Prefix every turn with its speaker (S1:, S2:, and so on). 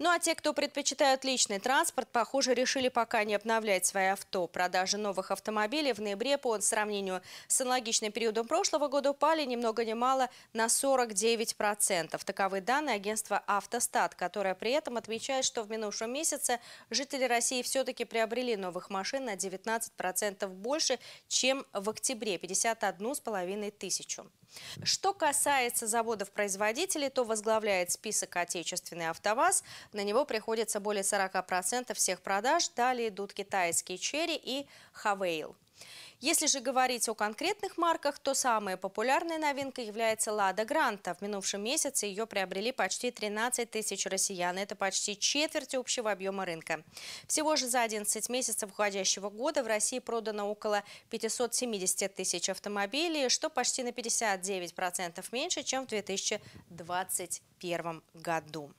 S1: Ну а те, кто предпочитают личный транспорт, похоже, решили пока не обновлять свои авто. Продажи новых автомобилей в ноябре по сравнению с аналогичным периодом прошлого года упали ни много ни мало на 49%. Таковы данные агентства «Автостат», которое при этом отмечает, что в минувшем месяце жители России все-таки приобрели новых машин на 19% больше, чем в октябре – 51,5 тысячу. Что касается заводов-производителей, то возглавляет список отечественный «АвтоВАЗ». На него приходится более 40% всех продаж. Далее идут китайские «Черри» и «Хавейл». Если же говорить о конкретных марках, то самой популярной новинкой является «Лада Гранта». В минувшем месяце ее приобрели почти 13 тысяч россиян. Это почти четверть общего объема рынка. Всего же за 11 месяцев уходящего года в России продано около 570 тысяч автомобилей, что почти на 59% меньше, чем в 2021
S2: году.